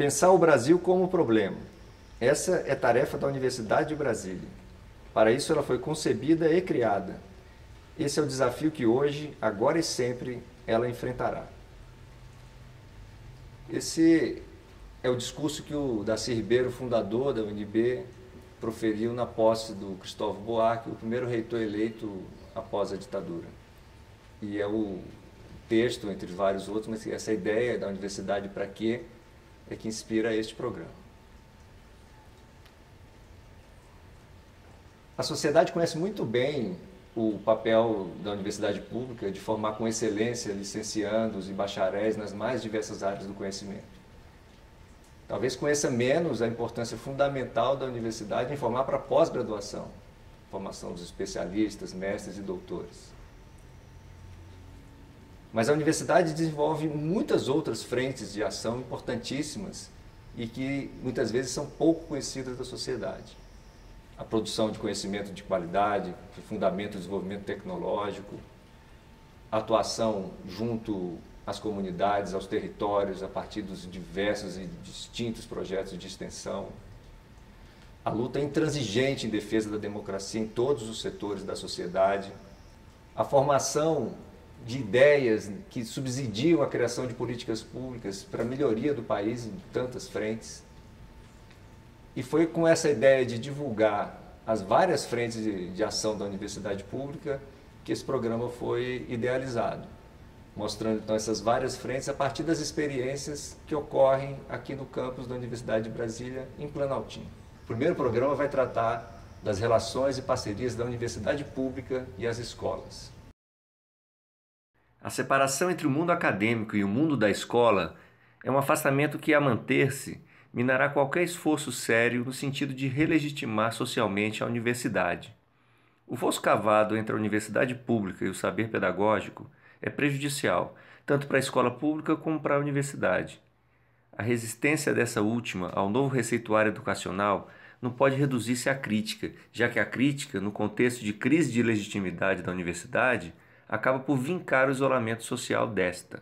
Pensar o Brasil como problema. Essa é tarefa da Universidade de Brasília. Para isso ela foi concebida e criada. Esse é o desafio que hoje, agora e sempre ela enfrentará. Esse é o discurso que o Darcy Ribeiro, fundador da UNB, proferiu na posse do Cristóvão Buarque, o primeiro reitor eleito após a ditadura. E é o texto, entre vários outros, mas essa ideia da universidade para quê? é que inspira este programa. A sociedade conhece muito bem o papel da universidade pública de formar com excelência licenciandos e bacharéis nas mais diversas áreas do conhecimento. Talvez conheça menos a importância fundamental da universidade em formar para pós-graduação, formação dos especialistas, mestres e doutores. Mas a universidade desenvolve muitas outras frentes de ação importantíssimas e que muitas vezes são pouco conhecidas da sociedade. A produção de conhecimento de qualidade, de fundamento do desenvolvimento tecnológico, atuação junto às comunidades, aos territórios, a partir dos diversos e distintos projetos de extensão, a luta é intransigente em defesa da democracia em todos os setores da sociedade, a formação de ideias que subsidiam a criação de políticas públicas para a melhoria do país em tantas frentes. E foi com essa ideia de divulgar as várias frentes de, de ação da universidade pública que esse programa foi idealizado, mostrando então essas várias frentes a partir das experiências que ocorrem aqui no campus da Universidade de Brasília, em Planaltim. O primeiro programa vai tratar das relações e parcerias da universidade pública e as escolas. A separação entre o mundo acadêmico e o mundo da escola é um afastamento que, a manter-se, minará qualquer esforço sério no sentido de relegitimar socialmente a universidade. O fosso cavado entre a universidade pública e o saber pedagógico é prejudicial, tanto para a escola pública como para a universidade. A resistência dessa última ao novo receituário educacional não pode reduzir-se à crítica, já que a crítica, no contexto de crise de legitimidade da universidade, acaba por vincar o isolamento social desta.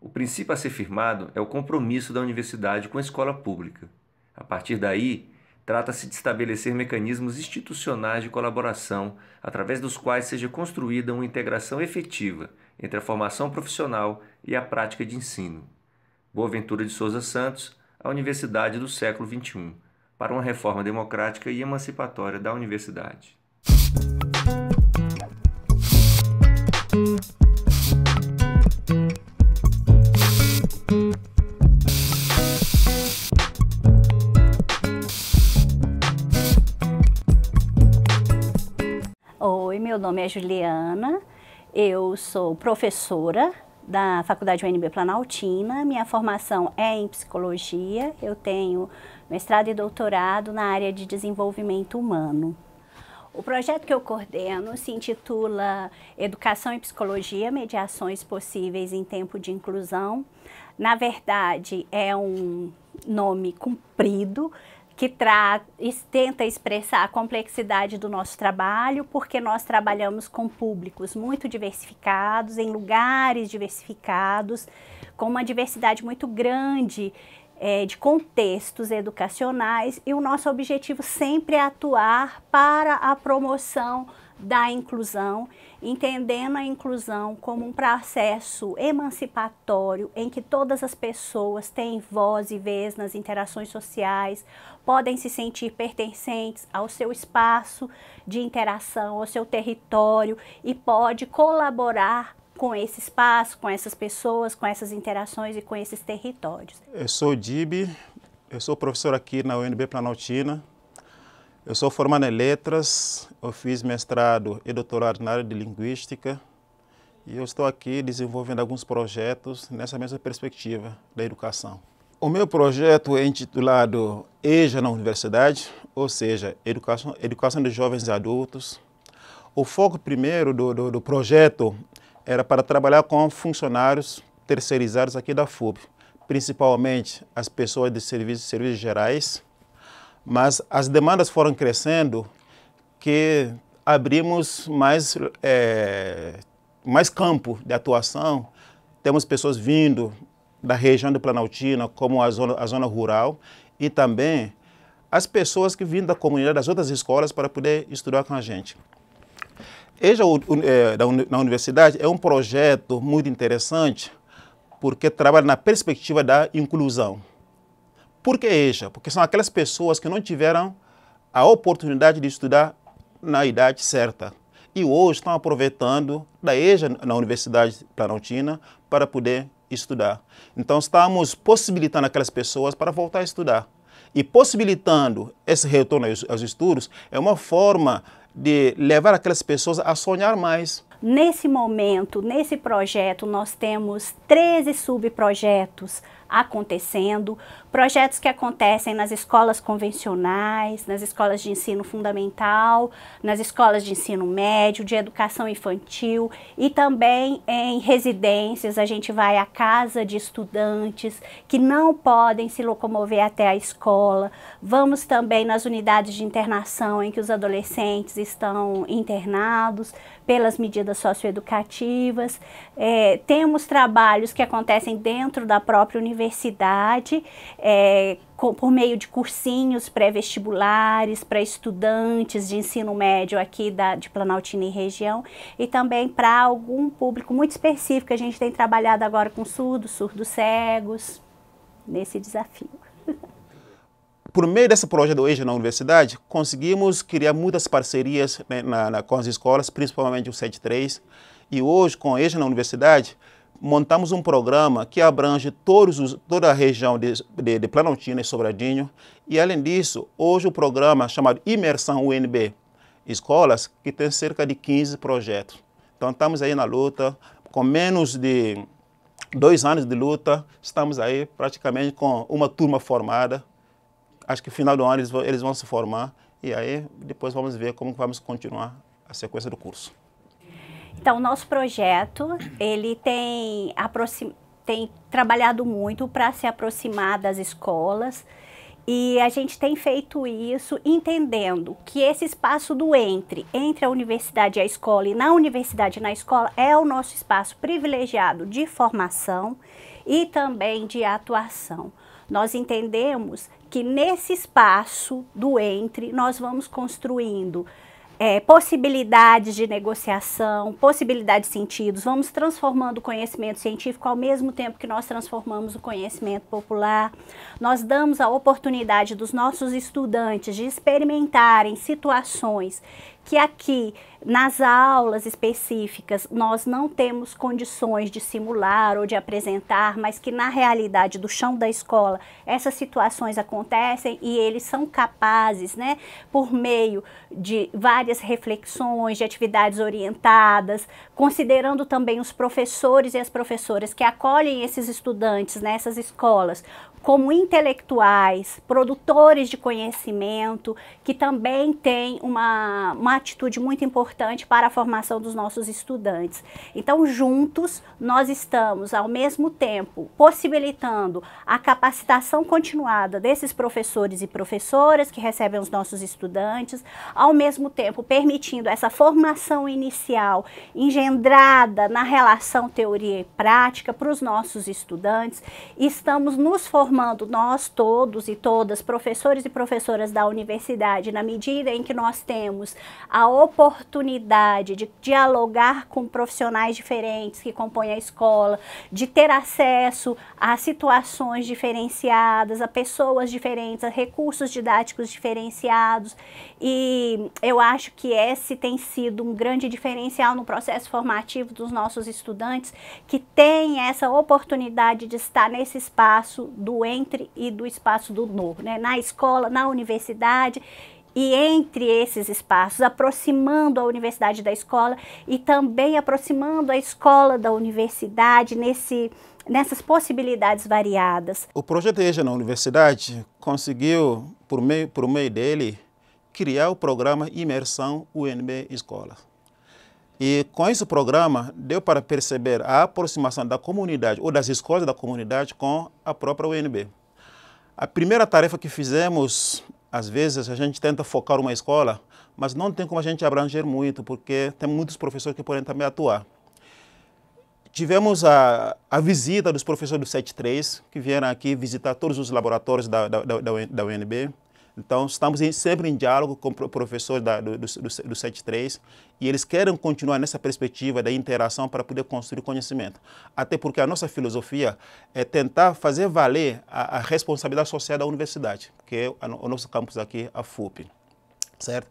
O princípio a ser firmado é o compromisso da universidade com a escola pública. A partir daí, trata-se de estabelecer mecanismos institucionais de colaboração, através dos quais seja construída uma integração efetiva entre a formação profissional e a prática de ensino. Boaventura de Souza Santos, a Universidade do século XXI, para uma reforma democrática e emancipatória da universidade. meu nome é Juliana, eu sou professora da Faculdade UNB Planaltina, minha formação é em psicologia, eu tenho mestrado e doutorado na área de desenvolvimento humano. O projeto que eu coordeno se intitula Educação e Psicologia, Mediações Possíveis em Tempo de Inclusão. Na verdade, é um nome comprido, que tenta expressar a complexidade do nosso trabalho, porque nós trabalhamos com públicos muito diversificados, em lugares diversificados, com uma diversidade muito grande é, de contextos educacionais, e o nosso objetivo sempre é atuar para a promoção da inclusão entendendo a inclusão como um processo emancipatório em que todas as pessoas têm voz e vez nas interações sociais, podem se sentir pertencentes ao seu espaço de interação, ao seu território e pode colaborar com esse espaço, com essas pessoas, com essas interações e com esses territórios. Eu sou o Dib, eu sou professor aqui na UNB Planaltina, eu sou formado em letras, eu fiz mestrado e doutorado na área de linguística e eu estou aqui desenvolvendo alguns projetos nessa mesma perspectiva da educação. O meu projeto é intitulado EJA na Universidade, ou seja, Educação, educação de Jovens e Adultos. O foco primeiro do, do, do projeto era para trabalhar com funcionários terceirizados aqui da FUB, principalmente as pessoas de serviços, serviços gerais, mas as demandas foram crescendo que abrimos mais, é, mais campo de atuação. Temos pessoas vindo da região do Planaltina, como a zona, a zona rural, e também as pessoas que vêm da comunidade das outras escolas para poder estudar com a gente. EJA é, na universidade é um projeto muito interessante porque trabalha na perspectiva da inclusão. Por que EJA? Porque são aquelas pessoas que não tiveram a oportunidade de estudar na idade certa. E hoje estão aproveitando da EJA na Universidade Planaltina para poder estudar. Então estamos possibilitando aquelas pessoas para voltar a estudar. E possibilitando esse retorno aos estudos é uma forma de levar aquelas pessoas a sonhar mais. Nesse momento, nesse projeto, nós temos 13 subprojetos acontecendo, projetos que acontecem nas escolas convencionais, nas escolas de ensino fundamental, nas escolas de ensino médio, de educação infantil e também em residências. A gente vai à casa de estudantes que não podem se locomover até a escola. Vamos também nas unidades de internação em que os adolescentes estão internados pelas medidas socioeducativas. É, temos trabalhos que acontecem dentro da própria universidade universidade, é, com, por meio de cursinhos pré-vestibulares para estudantes de ensino médio aqui da, de Planaltina e região, e também para algum público muito específico. A gente tem trabalhado agora com surdos, surdos cegos, nesse desafio. Por meio desse projeto EJA na universidade, conseguimos criar muitas parcerias né, na, na, com as escolas, principalmente o 73, e hoje, com a EJA na universidade, montamos um programa que abrange os, toda a região de, de, de Planaltina e Sobradinho. E, além disso, hoje o programa é chamado Imersão UNB, escolas que tem cerca de 15 projetos. Então, estamos aí na luta, com menos de dois anos de luta, estamos aí praticamente com uma turma formada. Acho que no final do ano eles vão, eles vão se formar e aí depois vamos ver como vamos continuar a sequência do curso. Então, nosso projeto, ele tem, aproxim... tem trabalhado muito para se aproximar das escolas e a gente tem feito isso entendendo que esse espaço do entre, entre a universidade e a escola e na universidade e na escola é o nosso espaço privilegiado de formação e também de atuação. Nós entendemos que nesse espaço do entre nós vamos construindo é, possibilidades de negociação, possibilidades de sentidos. Vamos transformando o conhecimento científico ao mesmo tempo que nós transformamos o conhecimento popular. Nós damos a oportunidade dos nossos estudantes de experimentarem situações que aqui nas aulas específicas nós não temos condições de simular ou de apresentar, mas que na realidade do chão da escola essas situações acontecem e eles são capazes, né, por meio de várias reflexões, de atividades orientadas, considerando também os professores e as professoras que acolhem esses estudantes nessas escolas como intelectuais, produtores de conhecimento, que também tem uma, uma atitude muito importante para a formação dos nossos estudantes. Então, juntos, nós estamos, ao mesmo tempo, possibilitando a capacitação continuada desses professores e professoras que recebem os nossos estudantes, ao mesmo tempo, permitindo essa formação inicial engendrada na relação teoria e prática para os nossos estudantes, estamos nos formando formando nós todos e todas, professores e professoras da universidade, na medida em que nós temos a oportunidade de dialogar com profissionais diferentes que compõem a escola, de ter acesso a situações diferenciadas, a pessoas diferentes, a recursos didáticos diferenciados. E eu acho que esse tem sido um grande diferencial no processo formativo dos nossos estudantes que têm essa oportunidade de estar nesse espaço do entre e do espaço do no, né? na escola, na universidade e entre esses espaços, aproximando a universidade da escola e também aproximando a escola da universidade nesse, nessas possibilidades variadas. O projeto EJA na universidade conseguiu, por meio, por meio dele, criar o programa Imersão UNB Escola. E com esse programa deu para perceber a aproximação da comunidade ou das escolas da comunidade com a própria UNB. A primeira tarefa que fizemos, às vezes a gente tenta focar uma escola, mas não tem como a gente abranger muito, porque tem muitos professores que podem também atuar. Tivemos a, a visita dos professores do 73, que vieram aqui visitar todos os laboratórios da, da, da, da UNB. Então, estamos sempre em diálogo com professores da, do, do, do 73 e eles querem continuar nessa perspectiva da interação para poder construir conhecimento. Até porque a nossa filosofia é tentar fazer valer a, a responsabilidade social da universidade, que é o nosso campus aqui, a FUP. Certo?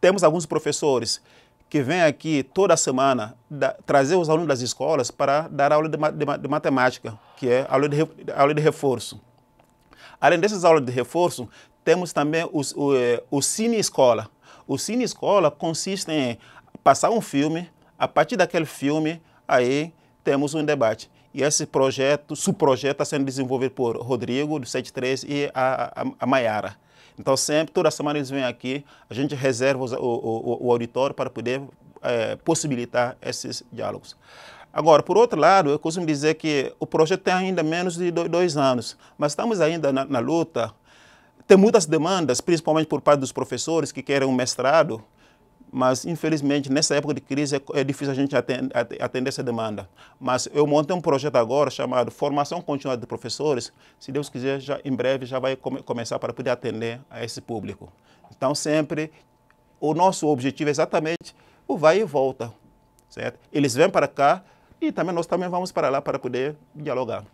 Temos alguns professores que vêm aqui toda semana da, trazer os alunos das escolas para dar aula de, de, de matemática, que é aula de, aula de reforço. Além dessas aulas de reforço, temos também o, é, o Cine Escola. O Cine Escola consiste em passar um filme, a partir daquele filme, aí temos um debate. E esse projeto, subprojeto, está sendo desenvolvido por Rodrigo, do 73, e a, a, a Maiara. Então, sempre, toda semana eles vêm aqui, a gente reserva o, o, o auditório para poder é, possibilitar esses diálogos. Agora, por outro lado, eu costumo dizer que o projeto tem ainda menos de dois anos, mas estamos ainda na, na luta tem muitas demandas, principalmente por parte dos professores que querem um mestrado, mas infelizmente nessa época de crise é, é difícil a gente atender essa demanda. Mas eu montei um projeto agora chamado Formação Continuada de Professores, se Deus quiser, já, em breve já vai come começar para poder atender a esse público. Então sempre o nosso objetivo é exatamente o vai e volta, certo? Eles vêm para cá e também nós também vamos para lá para poder dialogar.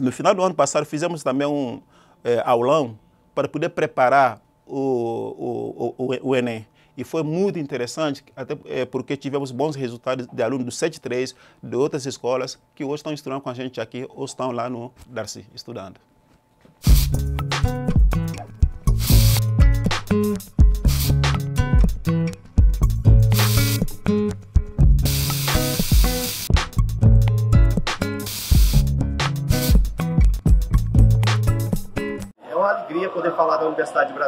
No final do ano passado fizemos também um é, aulão para poder preparar o, o, o, o Enem. E foi muito interessante, até é, porque tivemos bons resultados de alunos do 73, de outras escolas, que hoje estão estudando com a gente aqui ou estão lá no Darcy estudando.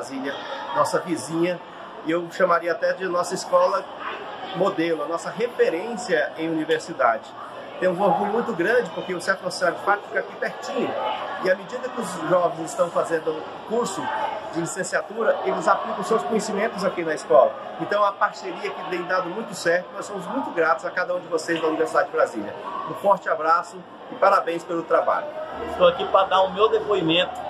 Brasília, nossa vizinha, e eu chamaria até de nossa escola modelo, a nossa referência em universidade. Temos um orgulho muito grande porque o Centro Nacional de Fato fica aqui pertinho. E à medida que os jovens estão fazendo curso de licenciatura, eles aplicam seus conhecimentos aqui na escola. Então a parceria que tem dado muito certo. Nós somos muito gratos a cada um de vocês da Universidade de Brasília. Um forte abraço e parabéns pelo trabalho. Estou aqui para dar o meu depoimento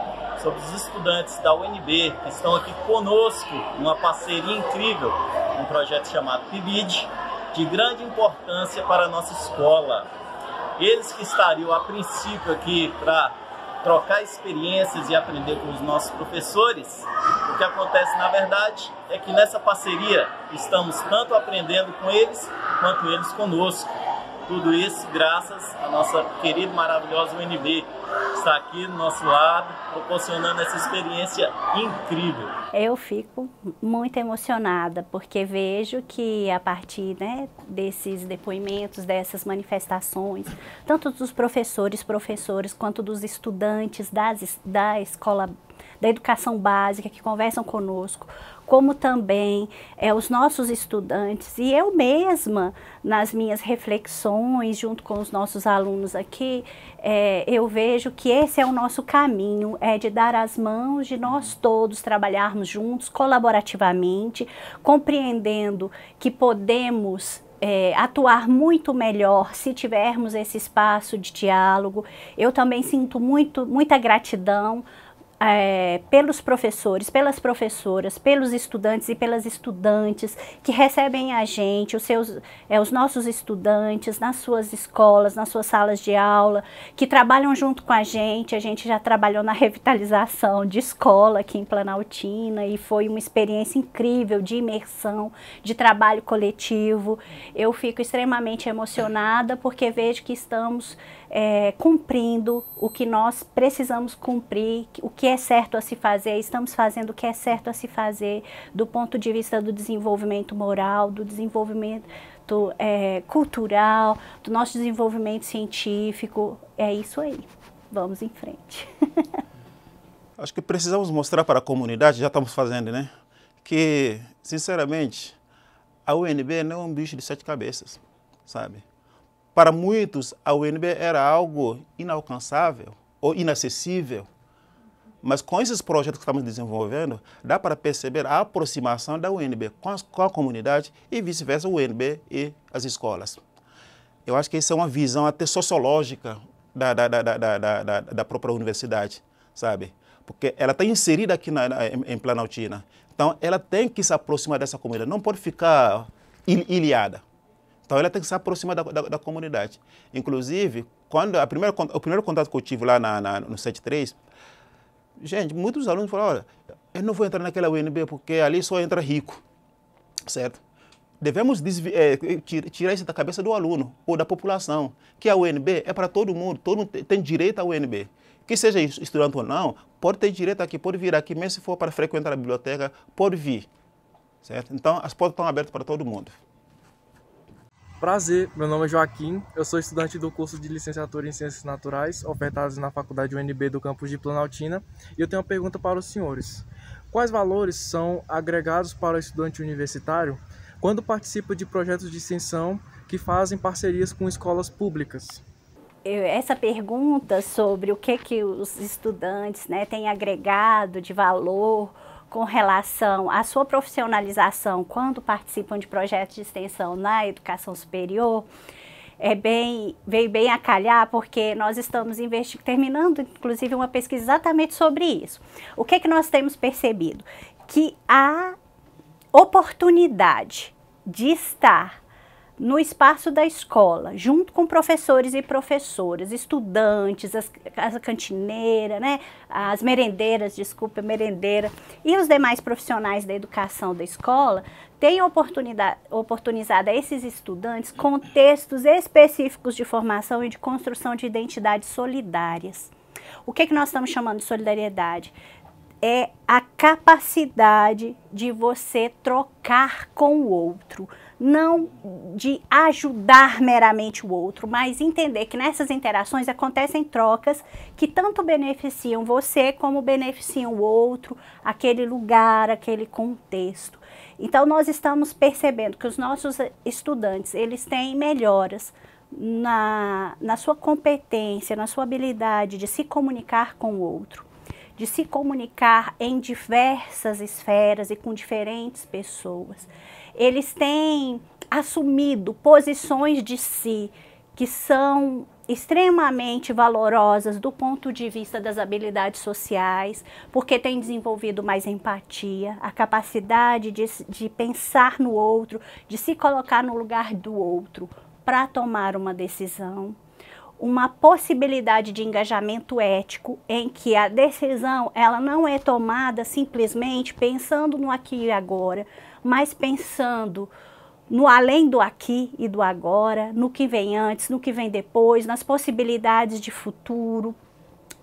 sobre os estudantes da UNB que estão aqui conosco, uma parceria incrível, um projeto chamado PIBID, de grande importância para a nossa escola. Eles que estariam a princípio aqui para trocar experiências e aprender com os nossos professores, o que acontece na verdade é que nessa parceria estamos tanto aprendendo com eles quanto eles conosco. Tudo isso graças à nossa querida e maravilhosa UNB, que está aqui do nosso lado, proporcionando essa experiência incrível. Eu fico muito emocionada, porque vejo que a partir né, desses depoimentos, dessas manifestações, tanto dos professores, professores, quanto dos estudantes das, da escola da educação básica que conversam conosco, como também é, os nossos estudantes e eu mesma nas minhas reflexões junto com os nossos alunos aqui, é, eu vejo que esse é o nosso caminho, é de dar as mãos, de nós todos trabalharmos juntos, colaborativamente, compreendendo que podemos é, atuar muito melhor se tivermos esse espaço de diálogo. Eu também sinto muito, muita gratidão é, pelos professores, pelas professoras, pelos estudantes e pelas estudantes que recebem a gente, os, seus, é, os nossos estudantes nas suas escolas, nas suas salas de aula, que trabalham junto com a gente. A gente já trabalhou na revitalização de escola aqui em Planaltina e foi uma experiência incrível de imersão, de trabalho coletivo. Eu fico extremamente emocionada porque vejo que estamos é, cumprindo o que nós precisamos cumprir, o que é certo a se fazer, estamos fazendo o que é certo a se fazer do ponto de vista do desenvolvimento moral, do desenvolvimento é, cultural, do nosso desenvolvimento científico. É isso aí. Vamos em frente. Acho que precisamos mostrar para a comunidade, já estamos fazendo, né? Que, sinceramente, a UNB não é um bicho de sete cabeças, sabe? Para muitos, a UNB era algo inalcançável ou inacessível. Mas com esses projetos que estamos desenvolvendo, dá para perceber a aproximação da UNB com, as, com a comunidade e vice-versa, UNB e as escolas. Eu acho que essa é uma visão até sociológica da, da, da, da, da, da, da própria universidade, sabe? Porque ela está inserida aqui na, na, em, em Planaltina. Então, ela tem que se aproximar dessa comunidade, não pode ficar ilhada. Então ela tem que se aproximar da, da, da comunidade. Inclusive, quando a primeira, o primeiro contato que eu tive lá na, na, no 73, gente, muitos alunos falaram, olha, eu não vou entrar naquela UNB porque ali só entra rico, certo? Devemos é, tirar isso da cabeça do aluno ou da população, que a UNB é para todo mundo, todo mundo tem direito à UNB. Que seja estudante ou não, pode ter direito aqui, pode vir aqui, mesmo se for para frequentar a biblioteca, pode vir. Certo? Então, as portas estão abertas para todo mundo. Prazer, meu nome é Joaquim, eu sou estudante do curso de Licenciatura em Ciências Naturais, ofertados na Faculdade UNB do campus de Planaltina, e eu tenho uma pergunta para os senhores. Quais valores são agregados para o estudante universitário quando participa de projetos de extensão que fazem parcerias com escolas públicas? Essa pergunta sobre o que, que os estudantes né, têm agregado de valor com relação à sua profissionalização quando participam de projetos de extensão na educação superior é bem, veio bem a calhar, porque nós estamos terminando, inclusive, uma pesquisa exatamente sobre isso. O que é que nós temos percebido? Que a oportunidade de estar no espaço da escola, junto com professores e professoras, estudantes, as, as cantineira, né, as merendeiras, desculpa, merendeira, e os demais profissionais da educação da escola, tenham oportunidade, oportunizado a esses estudantes contextos específicos de formação e de construção de identidades solidárias. O que, é que nós estamos chamando de solidariedade? É a capacidade de você trocar com o outro, não de ajudar meramente o outro, mas entender que nessas interações acontecem trocas que tanto beneficiam você como beneficiam o outro, aquele lugar, aquele contexto. Então nós estamos percebendo que os nossos estudantes, eles têm melhoras na, na sua competência, na sua habilidade de se comunicar com o outro, de se comunicar em diversas esferas e com diferentes pessoas eles têm assumido posições de si que são extremamente valorosas do ponto de vista das habilidades sociais, porque tem desenvolvido mais empatia, a capacidade de, de pensar no outro, de se colocar no lugar do outro para tomar uma decisão uma possibilidade de engajamento ético em que a decisão ela não é tomada simplesmente pensando no aqui e agora, mas pensando no além do aqui e do agora, no que vem antes, no que vem depois, nas possibilidades de futuro,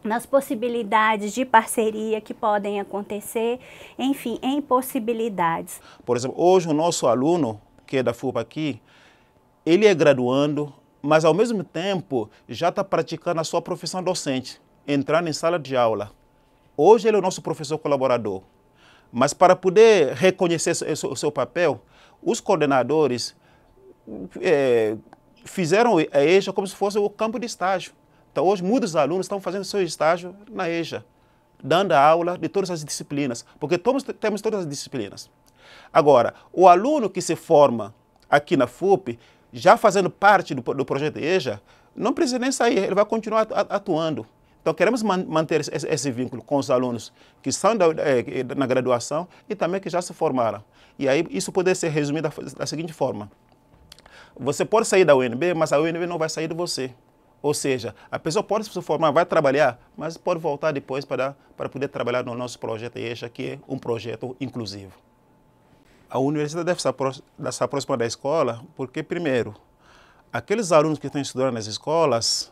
nas possibilidades de parceria que podem acontecer, enfim, em possibilidades. Por exemplo, hoje o nosso aluno, que é da FUPA aqui, ele é graduando, mas ao mesmo tempo já está praticando a sua profissão docente, entrando em sala de aula. Hoje ele é o nosso professor colaborador. Mas para poder reconhecer o seu papel, os coordenadores é, fizeram a é, EJA como se fosse o campo de estágio. Então hoje muitos alunos estão fazendo seu estágio na EJA, dando aula de todas as disciplinas, porque todos, temos todas as disciplinas. Agora, o aluno que se forma aqui na FUP já fazendo parte do, do projeto EJA, não precisa nem sair, ele vai continuar atuando. Então, queremos manter esse, esse vínculo com os alunos que estão da, é, na graduação e também que já se formaram. E aí, isso poderia ser resumido da, da seguinte forma. Você pode sair da UNB, mas a UNB não vai sair de você. Ou seja, a pessoa pode se formar, vai trabalhar, mas pode voltar depois para, para poder trabalhar no nosso projeto EJA, que é um projeto inclusivo a universidade deve se aproximar da escola, porque, primeiro, aqueles alunos que estão estudando nas escolas,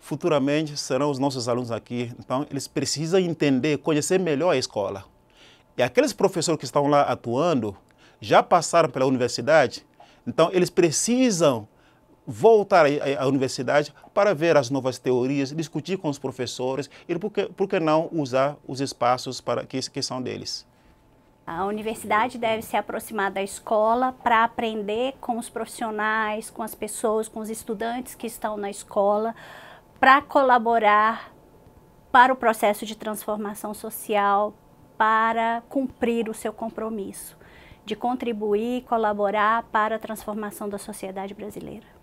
futuramente serão os nossos alunos aqui. Então, eles precisam entender, conhecer melhor a escola. E aqueles professores que estão lá atuando, já passaram pela universidade, então eles precisam voltar à universidade para ver as novas teorias, discutir com os professores e, por que, por que não, usar os espaços para que, que são deles. A universidade deve se aproximar da escola para aprender com os profissionais, com as pessoas, com os estudantes que estão na escola, para colaborar para o processo de transformação social, para cumprir o seu compromisso de contribuir, colaborar para a transformação da sociedade brasileira.